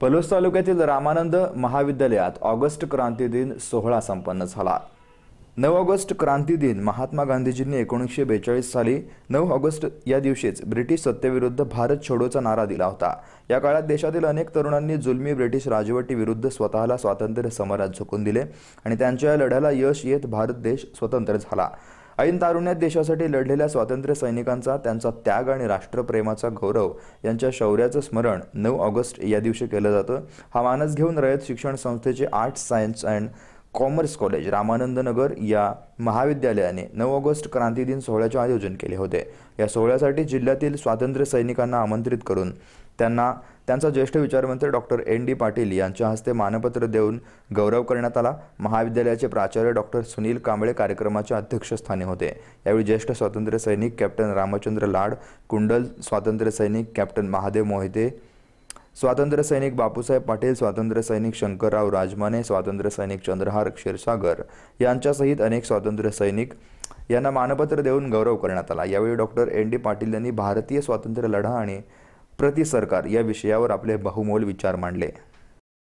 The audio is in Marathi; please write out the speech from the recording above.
पलोस तालुक्यातील रामानंद महाविद्यालयात ऑगस्ट क्रांती दिन सोहळा संपन्न झाला नऊ ऑगस्ट क्रांती दिन महात्मा गांधीजींनी एकोणीसशे बेचाळीस साली नऊ ऑगस्ट या दिवशीच ब्रिटिश सत्तेविरुद्ध भारत छोडोचा नारा दिला होता या काळात देशातील अनेक तरुणांनी जुलमी ब्रिटिश राजवटीविरुद्ध स्वतःला स्वातंत्र्य समरात झोकून दिले आणि त्यांच्या या लढ्याला यश येत भारत देश स्वतंत्र झाला ऐन तारुण्यात देशासाठी लढलेल्या स्वातंत्र्य सैनिकांचा त्यांचा त्याग आणि राष्ट्रप्रेमाचा गौरव यांच्या शौर्याचं स्मरण नऊ ऑगस्ट या दिवशी केलं जातं हा मानस घेऊन रयत शिक्षण संस्थेचे arts science and commerce college Ramanand Nagar या महाविद्यालयाने नऊ ऑगस्ट क्रांती दिन सोहळ्याचे आयोजन केले होते या सोहळ्यासाठी जिल्ह्यातील स्वातंत्र्य सैनिकांना आमंत्रित करून त्यांना त्यांचा ज्येष्ठ विचारमंत्री डॉक्टर एन डी पाटील यांच्या हस्ते मानपत्र देऊन गौरव करण्यात आला महाविद्यालयाचे प्राचार्य डॉक्टर सुनील कांबळे कार्यक्रमाच्या अध्यक्षस्थानी होते यावेळी ज्येष्ठ स्वातंत्र्य सैनिक कॅप्टन रामचंद्र लाड कुंडल स्वातंत्र्य सैनिक कॅप्टन महादेव मोहिते स्वातंत्र्य सैनिक बापूसाहेब पाटील स्वातंत्र्य सैनिक शंकरराव राजमाने स्वातंत्र्य सैनिक चंद्रहार क्षीरसागर यांच्यासहित अनेक स्वातंत्र्य सैनिक यांना मानपत्र देऊन गौरव करण्यात आला यावेळी डॉक्टर एन डी पाटील यांनी भारतीय स्वातंत्र्य लढा आणि प्रति सरकार या विषयावर आपले बहुमोल विचार मांडले